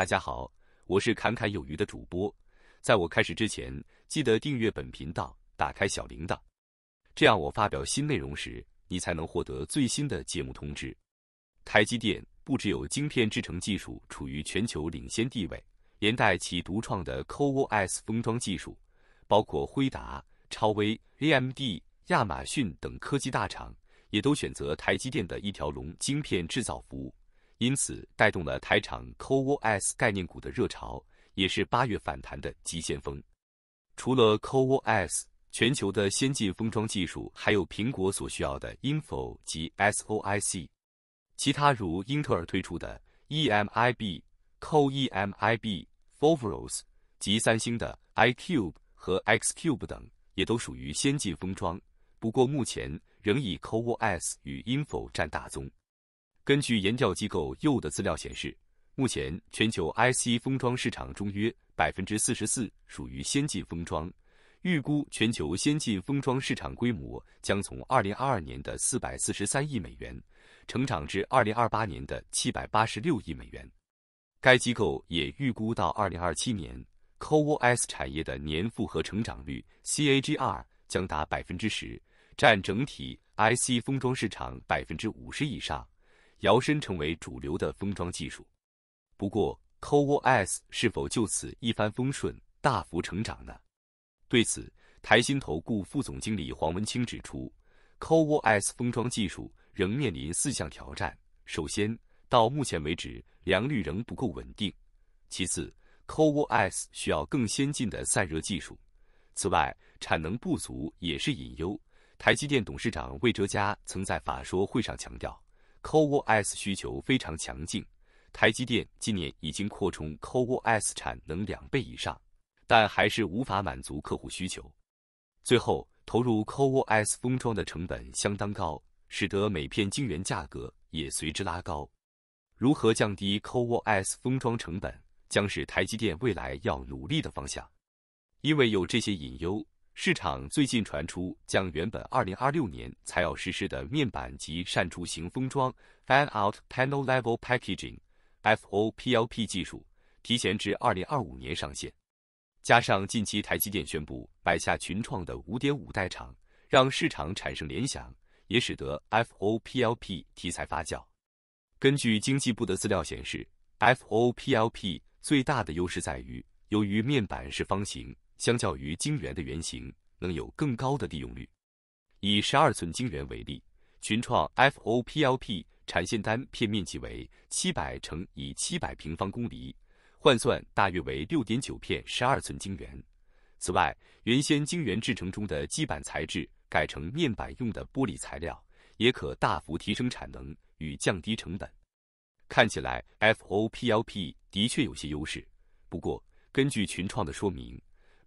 大家好，我是侃侃有余的主播。在我开始之前，记得订阅本频道，打开小铃铛，这样我发表新内容时，你才能获得最新的节目通知。台积电不只有晶片制成技术处于全球领先地位，连带其独创的 CoWoS 封装技术，包括辉达、超威、AMD、亚马逊等科技大厂，也都选择台积电的一条龙晶片制造服务。因此，带动了台场 CoWoS 概念股的热潮，也是八月反弹的急先锋。除了 CoWoS，全球的先进封装技术还有苹果所需要的 i n f o 及 SOIC，其他如英特尔推出的 EMIB、Co-EMIB、f o r v e r s 及三星的 iCube 和 XCube 等，也都属于先进封装。不过，目前仍以 CoWoS 与 i n f o 占大宗。根据研调机构 u 的资料显示，目前全球 IC 封装市场中约百分之四十四属于先进封装。预估全球先进封装市场规模将从二零二二年的四百四十三亿美元，成长至二零二八年的七百八十六亿美元。该机构也预估到二零二七年，CoOS 产业的年复合成长率 CAGR 将达百分之十，占整体 IC 封装市场百分之五十以上。摇身成为主流的封装技术，不过 CoWoS 是否就此一帆风顺、大幅成长呢？对此，台芯投顾副总经理黄文清指出，CoWoS 封装技术仍面临四项挑战。首先，到目前为止良率仍不够稳定；其次，CoWoS 需要更先进的散热技术；此外，产能不足也是隐忧。台积电董事长魏哲嘉曾在法说会上强调。CoWoS 需求非常强劲，台积电今年已经扩充 CoWoS 产能两倍以上，但还是无法满足客户需求。最后，投入 CoWoS 封装的成本相当高，使得每片晶圆价格也随之拉高。如何降低 CoWoS 封装成本，将是台积电未来要努力的方向。因为有这些隐忧。市场最近传出将原本二零二六年才要实施的面板及扇出型封装 （Fan-out Panel Level Packaging，FOPLP） 技术提前至二零二五年上线。加上近期台积电宣布买下群创的五点五代厂，让市场产生联想，也使得 FOPLP 题材发酵。根据经济部的资料显示，FOPLP 最大的优势在于，由于面板是方形。相较于晶圆的圆形，能有更高的利用率。以十二寸晶圆为例，群创 FOPLP 产线单片面积为七百乘以七百平方公里，换算大约为六点九片十二寸晶圆。此外，原先晶圆制成中的基板材质改成面板用的玻璃材料，也可大幅提升产能与降低成本。看起来 FOPLP 的确有些优势，不过根据群创的说明。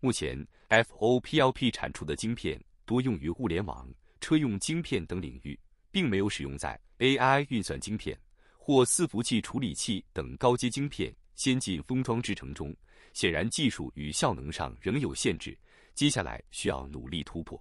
目前，F O P L P 产出的晶片多用于物联网、车用晶片等领域，并没有使用在 A I 运算晶片或伺服器处理器等高阶晶片、先进封装制成中。显然，技术与效能上仍有限制，接下来需要努力突破。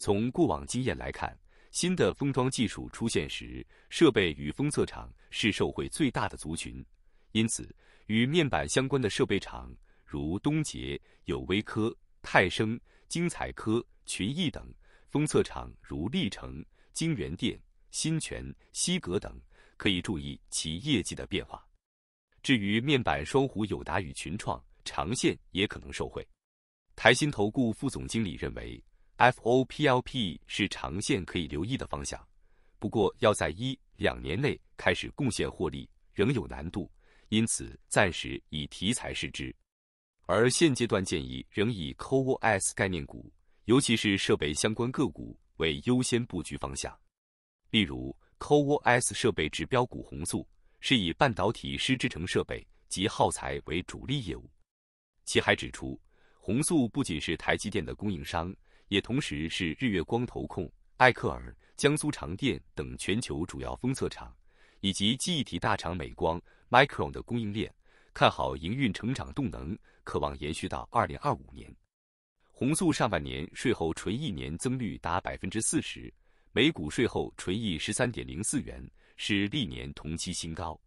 从过往经验来看，新的封装技术出现时，设备与封测厂是受惠最大的族群，因此与面板相关的设备厂。如东杰、有威科、泰升、精彩科、群益等封测厂，如历城、金源店、新泉、西格等，可以注意其业绩的变化。至于面板双虎、友达与群创，长线也可能受惠。台新投顾副总经理认为，F O P L P 是长线可以留意的方向，不过要在一两年内开始贡献获利，仍有难度，因此暂时以题材试之。而现阶段建议仍以 c o s 概念股，尤其是设备相关个股为优先布局方向。例如 c o s 设备指标股红素是以半导体湿制成设备及耗材为主力业务。其还指出，红素不仅是台积电的供应商，也同时是日月光、投控、艾克尔、江苏长电等全球主要封测厂，以及记忆体大厂美光、Micron 的供应链。看好营运成长动能，渴望延续到二零二五年。红素上半年税后纯益年增率达百分之四十，每股税后纯益十三点零四元，是历年同期新高。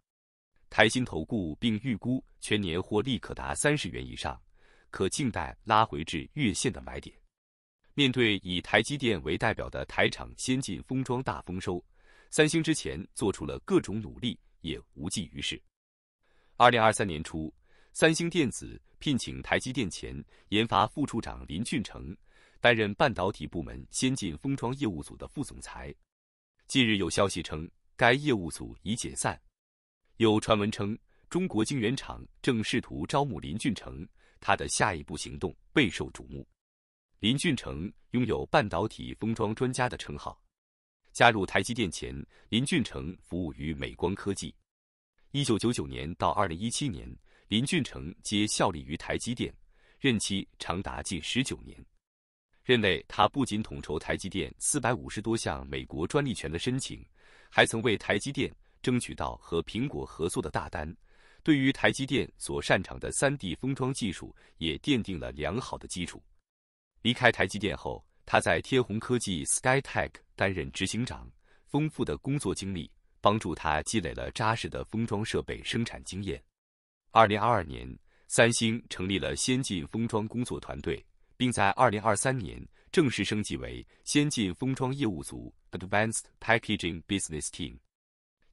台新投顾并预估全年获利可达三十元以上，可静待拉回至月线的买点。面对以台积电为代表的台厂先进封装大丰收，三星之前做出了各种努力，也无济于事。二零二三年初，三星电子聘请台积电前研发副处长林俊成担任半导体部门先进封装业务组的副总裁。近日有消息称，该业务组已解散。有传闻称，中国晶圆厂正试图招募林俊成，他的下一步行动备受瞩目。林俊成拥有半导体封装专家的称号。加入台积电前，林俊成服务于美光科技。一九九九年到二零一七年，林俊成皆效力于台积电，任期长达近十九年。任内，他不仅统筹台积电四百五十多项美国专利权的申请，还曾为台积电争取到和苹果合作的大单。对于台积电所擅长的三 D 封装技术，也奠定了良好的基础。离开台积电后，他在天弘科技 Sky Tech 担任执行长，丰富的工作经历。帮助他积累了扎实的封装设备生产经验。二零二二年，三星成立了先进封装工作团队，并在二零二三年正式升级为先进封装业务组 （Advanced Packaging Business Team）。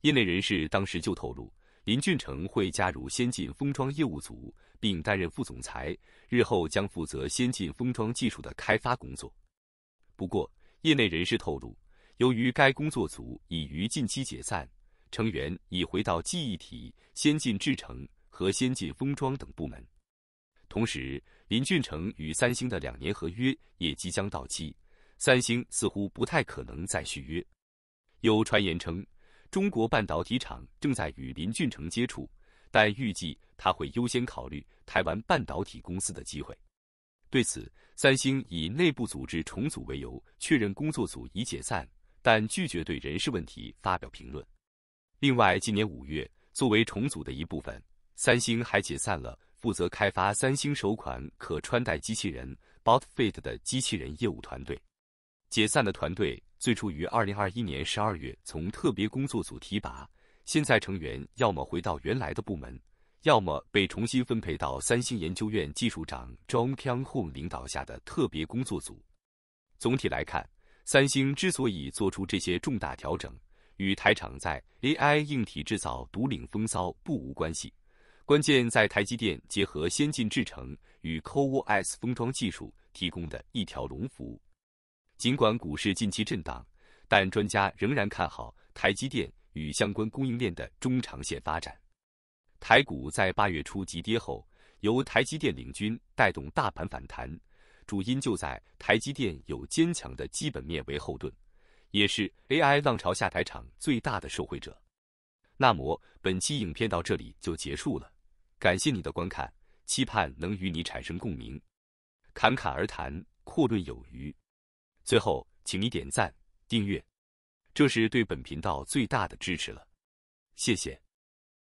业内人士当时就透露，林俊成会加入先进封装业务组，并担任副总裁，日后将负责先进封装技术的开发工作。不过，业内人士透露。由于该工作组已于近期解散，成员已回到记忆体、先进制程和先进封装等部门。同时，林俊成与三星的两年合约也即将到期，三星似乎不太可能再续约。有传言称，中国半导体厂正在与林俊成接触，但预计他会优先考虑台湾半导体公司的机会。对此，三星以内部组织重组为由，确认工作组已解散。但拒绝对人事问题发表评论。另外，今年五月，作为重组的一部分，三星还解散了负责开发三星首款可穿戴机器人 b o t f i t 的机器人业务团队。解散的团队最初于二零二一年十二月从特别工作组提拔，现在成员要么回到原来的部门，要么被重新分配到三星研究院技术长 John Kang Ho 领导下的特别工作组。总体来看。三星之所以做出这些重大调整，与台厂在 AI 硬体制造独领风骚不无关系。关键在台积电结合先进制程与 CoWoS 封装技术提供的一条龙服务。尽管股市近期震荡，但专家仍然看好台积电与相关供应链的中长线发展。台股在八月初急跌后，由台积电领军带动大盘反弹。主因就在台积电有坚强的基本面为后盾，也是 AI 浪潮下台场最大的受惠者。那么本期影片到这里就结束了，感谢你的观看，期盼能与你产生共鸣，侃侃而谈，阔论有余。最后，请你点赞、订阅，这是对本频道最大的支持了，谢谢。